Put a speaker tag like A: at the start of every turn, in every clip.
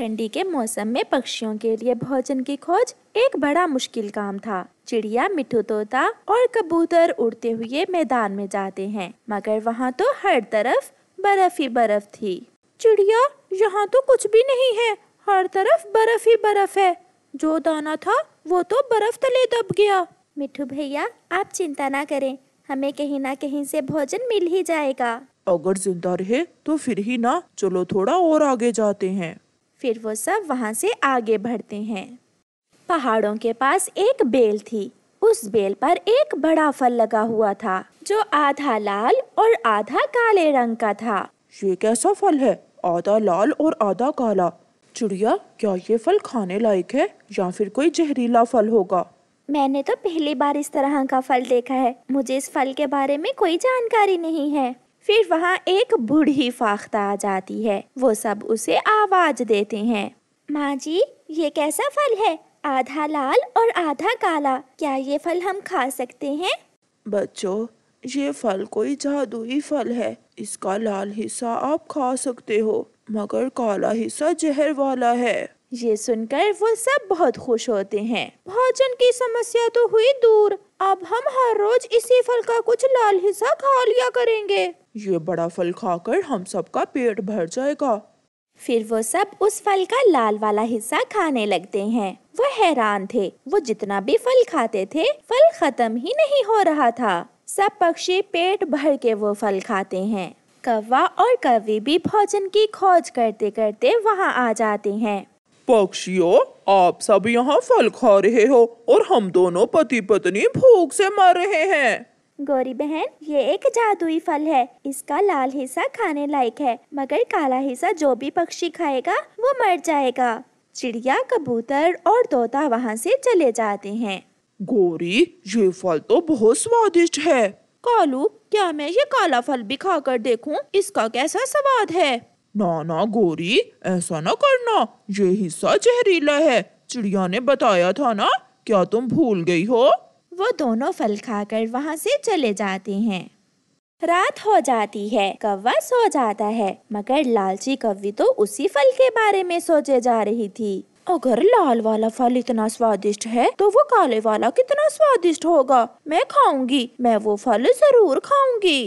A: ठंडी के मौसम में पक्षियों के लिए भोजन की खोज एक बड़ा मुश्किल काम था चिड़िया मिठू तोता और कबूतर उड़ते हुए मैदान में जाते हैं मगर वहाँ तो हर तरफ बर्फ ही बर्फ थी चिड़िया यहाँ तो कुछ भी नहीं है हर तरफ बर्फ ही बर्फ है जो दाना था वो तो बर्फ तले दब गया मिठू भैया आप चिंता ना करें हमें कहीं ना कहीं से भोजन मिल ही जाएगा
B: अगर जिंदा रहे तो फिर ही ना चलो थोड़ा और आगे जाते हैं
A: फिर वो सब वहाँ से आगे बढ़ते हैं पहाड़ों के पास एक बेल थी उस बेल पर एक बड़ा फल लगा हुआ था जो आधा लाल और आधा काले रंग का था
B: ये कैसा फल है आधा लाल और आधा काला चिड़िया क्या ये फल खाने लायक है या फिर कोई जहरीला फल होगा
A: मैंने तो पहली बार इस तरह का फल देखा है मुझे इस फल के बारे में कोई जानकारी नहीं है फिर वहाँ एक बूढ़ी फाख्ता आ जाती है वो सब उसे आवाज देते हैं माँ जी ये कैसा फल है आधा लाल और आधा काला क्या ये फल हम खा सकते हैं
B: बच्चों ये फल कोई जादुई फल है इसका लाल हिस्सा आप खा सकते हो मगर काला हिस्सा जहर वाला है ये सुनकर वो सब बहुत खुश होते हैं
A: भोजन की समस्या तो हुई दूर अब हम हर रोज इसी फल का कुछ लाल हिस्सा खा लिया करेंगे
B: ये बड़ा फल खाकर हम सबका पेट भर जाएगा
A: फिर वो सब उस फल का लाल वाला हिस्सा खाने लगते हैं वो हैरान थे वो जितना भी फल खाते थे फल खत्म ही नहीं हो रहा था सब पक्षी पेट भर के वो फल खाते हैं कौवा और कवि भी भोजन की खोज करते करते वहाँ आ जाते हैं
B: पक्षियों आप सब यहाँ फल खा रहे हो और हम दोनों पति पत्नी भूख से मर रहे हैं
A: गौरी बहन ये एक जादुई फल है इसका लाल हिस्सा खाने लायक है मगर काला हिस्सा जो भी पक्षी खाएगा वो मर जाएगा चिड़िया कबूतर और तोता वहाँ से चले जाते हैं
B: गौरी ये फल तो बहुत स्वादिष्ट है कालू क्या मैं ये काला फल भी खा कर देखूं? इसका कैसा स्वाद है ना ना गोरी ऐसा ना करना ये हिस्सा जहरीला है चिड़िया ने बताया था ना क्या तुम भूल गई हो वो दोनों फल खाकर वहाँ से चले
A: जाते हैं रात हो जाती है कौवा सो जाता है मगर लालची कौवी तो उसी फल के बारे में सोचे जा रही थी अगर लाल वाला फल इतना स्वादिष्ट है तो वो काले वाला कितना स्वादिष्ट होगा मैं खाऊंगी मैं वो फल जरूर खाऊंगी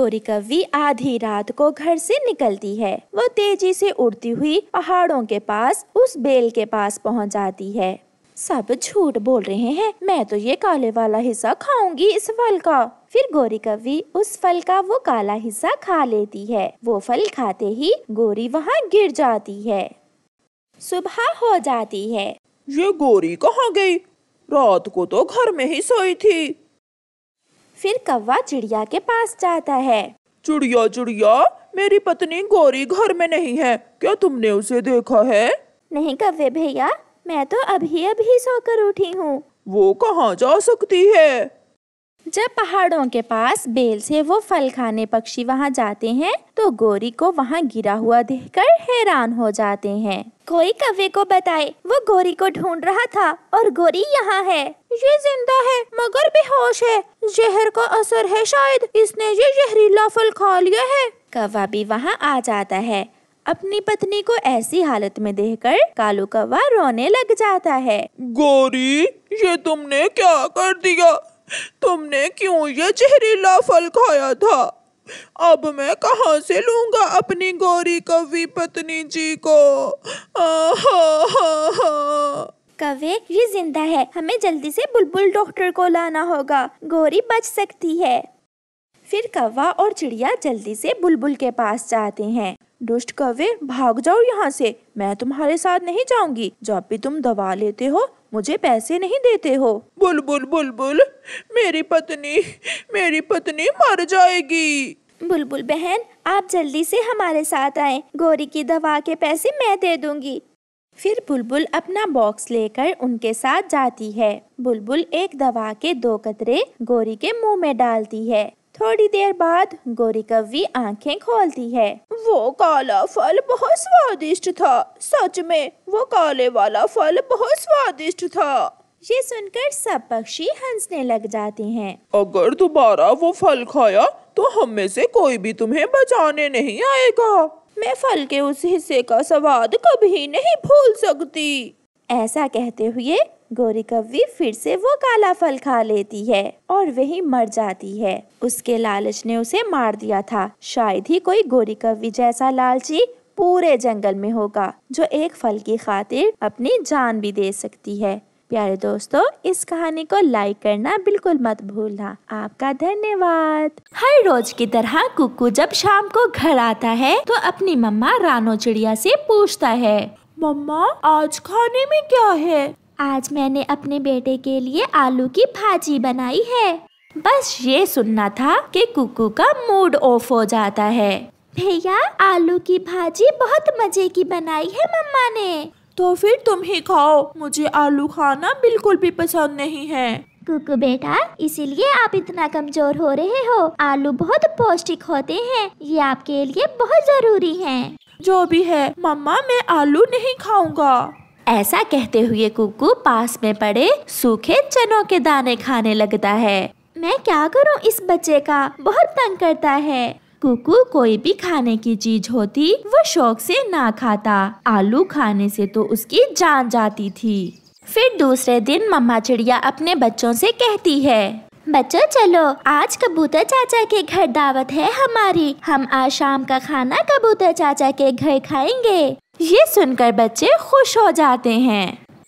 A: गोरी कवि आधी रात को घर से निकलती है वो तेजी से उड़ती हुई पहाड़ों के पास उस बेल के पास पहुंच जाती है सब झूठ बोल रहे हैं मैं तो ये काले वाला हिस्सा खाऊंगी इस फल का फिर गोरी कवि उस फल का वो काला हिस्सा खा लेती है वो फल खाते
B: ही गोरी वहाँ गिर जाती है सुबह हो जाती है ये गोरी कहाँ गई रात को तो घर में ही सोई थी फिर कौवा चिड़िया के पास जाता है चिड़िया चिड़िया मेरी पत्नी गोरी घर में नहीं है क्या तुमने उसे देखा है नहीं कव्वे भैया मैं तो अभी अभी सोकर उठी हूँ वो कहाँ जा सकती है जब
A: पहाड़ों के पास बेल से वो फल खाने पक्षी वहाँ जाते हैं तो गोरी को वहाँ गिरा हुआ देखकर हैरान हो जाते हैं कोई कवे को बताए वो गोरी को ढूंढ रहा था और गोरी यहाँ है ये जिंदा है मगर बेहोश है जहर का असर है शायद इसने ये जहरीला फल खा लिया है कवा भी वहाँ आ जाता है अपनी पत्नी को ऐसी हालत में देखकर कालू कौवा रोने लग जाता
B: है गौरी ये तुमने क्या कर दिया तुमने क्यों ये जहरीला फल खाया था अब मैं कहाँ से लूंगा अपनी गौरी कवि पत्नी जी को
A: कवे ये जिंदा है हमें जल्दी से बुलबुल डॉक्टर को लाना होगा गौरी बच सकती है फिर कौवा और चिड़िया जल्दी से बुलबुल के पास जाते हैं दुष्ट कवे भाग जाओ यहाँ से मैं तुम्हारे साथ नहीं जाऊंगी जब भी तुम दवा लेते
B: हो मुझे पैसे नहीं देते हो बुलबुल बुलबुल बुल, मेरी पत्नी मेरी पत्नी मर जाएगी बुलबुल बुल बहन आप जल्दी से हमारे साथ
A: आए गोरी की दवा के पैसे मैं दे दूंगी फिर बुलबुल अपना बॉक्स लेकर उनके साथ जाती है बुलबुल एक दवा के दो कतरे गोरी के मुंह में डालती है थोड़ी देर बाद गोरी कवि आंखें खोलती है वो काला फल बहुत स्वादिष्ट था सच में वो काले वाला फल बहुत स्वादिष्ट था ये सुनकर सब पक्षी हंसने लग जाते हैं
B: अगर दोबारा वो फल खाया तो हम में से कोई भी तुम्हें बचाने नहीं आएगा मैं फल के उस हिस्से का स्वाद कभी नहीं भूल सकती ऐसा
A: कहते हुए गोरी कव्वी फिर से वो काला फल खा लेती है और वही मर जाती है उसके लालच ने उसे मार दिया था शायद ही कोई गोरी कव्वी जैसा लालची पूरे जंगल में होगा जो एक फल की खातिर अपनी जान भी दे सकती है प्यारे दोस्तों इस कहानी को लाइक करना बिल्कुल मत भूलना आपका धन्यवाद हर रोज की तरह कुकू जब शाम को घर आता है तो अपनी मम्मा रानो चिड़िया से पूछता है मम्मा आज खाने में क्या है आज मैंने अपने बेटे के लिए आलू की भाजी बनाई है बस ये सुनना था कि कुकू का मूड ऑफ हो जाता है भैया आलू की भाजी बहुत मजे की बनाई है मम्मा ने तो फिर तुम ही खाओ मुझे आलू खाना बिल्कुल भी पसंद नहीं है कुकू बेटा इसीलिए आप इतना कमजोर हो रहे हो आलू बहुत पौष्टिक होते हैं ये आपके लिए बहुत जरूरी हैं। जो भी है मम्मा मैं आलू नहीं खाऊंगा ऐसा कहते हुए कुकू पास में पड़े सूखे चनों के दाने खाने लगता है मैं क्या करूं इस बच्चे का बहुत तंग करता है कुकू कोई भी खाने की चीज होती वो शौक से ना खाता आलू खाने से तो उसकी जान जाती थी फिर दूसरे दिन मम्मा चिड़िया अपने बच्चों से कहती है बच्चों चलो आज कबूतर चाचा के घर दावत है हमारी हम आज शाम का खाना कबूतर चाचा के घर खाएंगे ये सुनकर बच्चे खुश हो जाते हैं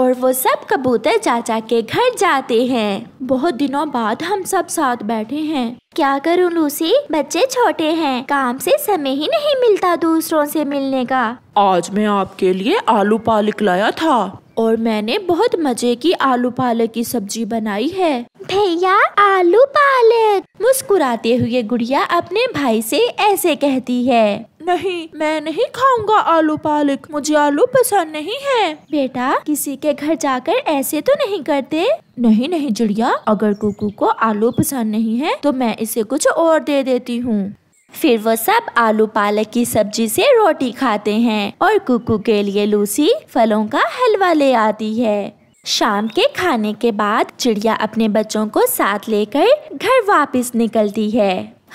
A: और वो सब कबूतर चाचा के घर जाते हैं बहुत दिनों बाद हम सब साथ बैठे हैं क्या करूं लूसी बच्चे छोटे हैं काम से समय ही नहीं मिलता दूसरों से मिलने का
B: आज मैं आपके लिए आलू पालक लाया था
A: और मैंने बहुत मजे की आलू पालक की सब्जी बनाई है भैया आलू पालक मुस्कुराते हुए गुड़िया अपने भाई से ऐसे कहती है नहीं मैं नहीं खाऊंगा आलू पालक मुझे आलू पसंद नहीं है बेटा किसी के घर जाकर ऐसे तो नहीं करते नहीं नहीं चिड़िया अगर कुकू को आलू पसंद नहीं है तो मैं इसे कुछ और दे देती हूँ फिर वो सब आलू पालक की सब्जी से रोटी खाते हैं और कुकू के लिए लूसी फलों का हलवा ले आती है शाम के खाने के बाद चिड़िया अपने बच्चों को साथ लेकर घर वापस निकलती है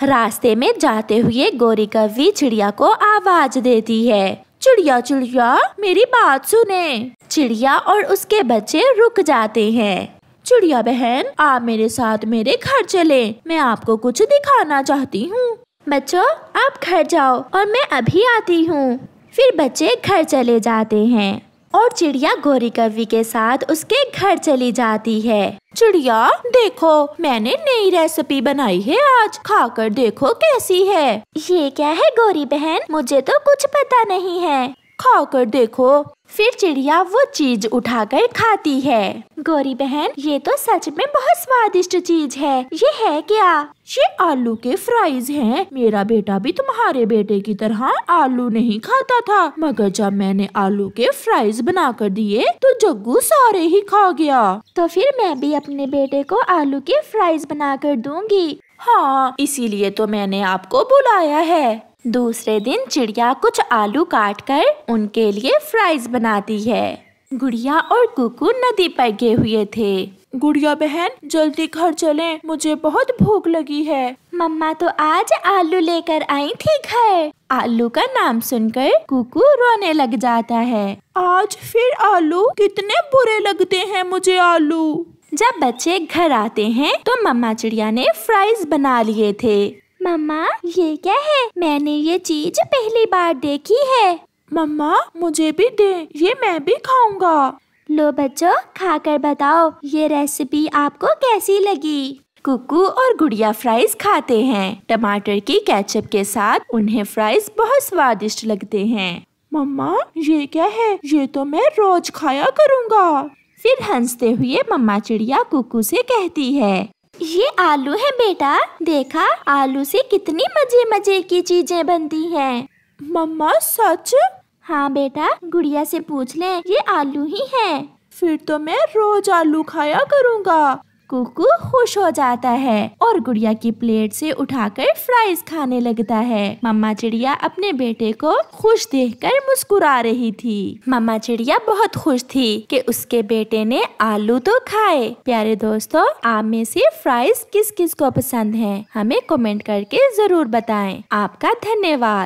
A: रास्ते में जाते हुए गोरी कवि चिड़िया को आवाज देती है चिड़िया चिड़िया मेरी बात सुने चिड़िया और उसके बच्चे रुक जाते हैं चिड़िया बहन आप मेरे साथ मेरे घर चले मैं आपको कुछ दिखाना चाहती हूँ बच्चों आप घर जाओ और मैं अभी आती हूँ फिर बच्चे घर चले जाते हैं और चिड़िया गौरी कवि के साथ उसके घर चली जाती है चिड़िया देखो मैंने नई रेसिपी बनाई है आज खाकर देखो कैसी है ये क्या है गौरी बहन मुझे तो कुछ पता नहीं है खाकर देखो फिर चिड़िया वो चीज उठाकर खाती है गौरी बहन ये तो सच में बहुत स्वादिष्ट चीज है ये है क्या ये आलू के फ्राइज हैं। मेरा बेटा भी तुम्हारे बेटे की तरह आलू नहीं खाता था मगर जब मैंने आलू के फ्राइज बना कर दिए तो जग्गू सारे ही खा गया तो फिर मैं भी अपने बेटे को आलू के फ्राइज बना कर दूंगी हाँ इसीलिए तो मैंने आपको बुलाया है दूसरे दिन चिड़िया कुछ आलू काट कर उनके लिए फ्राइज बनाती है गुड़िया और कुकू नदी पर गए हुए थे गुड़िया बहन जल्दी घर चलें मुझे बहुत भूख लगी है मम्मा तो आज आलू लेकर आई थी घर आलू का नाम सुनकर कुकू रोने लग जाता है आज फिर आलू कितने बुरे लगते हैं मुझे आलू जब बच्चे घर आते हैं तो मम्मा चिड़िया ने फ्राइज बना लिए थे मम्मा ये क्या है मैंने ये चीज पहली बार देखी है मम्मा मुझे भी दे ये मैं भी खाऊंगा लो बच्चों खाकर बताओ ये रेसिपी आपको कैसी लगी कुकू और गुड़िया फ्राइज खाते हैं टमाटर की केचप के साथ उन्हें फ्राइज बहुत स्वादिष्ट लगते हैं
B: मम्मा ये क्या है ये तो मैं रोज खाया करूँगा
A: फिर हंसते हुए मम्मा चिड़िया कुकू से कहती है ये आलू है बेटा देखा आलू से कितनी मजे मजे की चीजें बनती हैं। मम्मा सच हाँ बेटा गुड़िया से पूछ ले ये आलू ही है फिर तो मैं रोज आलू खाया करूँगा कुकू खुश हो जाता है और गुड़िया की प्लेट से उठाकर फ्राइज खाने लगता है मम्मा चिड़िया अपने बेटे को खुश देखकर मुस्कुरा रही थी मम्मा चिड़िया बहुत खुश थी कि उसके बेटे ने आलू तो खाए प्यारे दोस्तों आप में से फ्राइज किस किस को पसंद है हमें कमेंट करके जरूर बताएं आपका धन्यवाद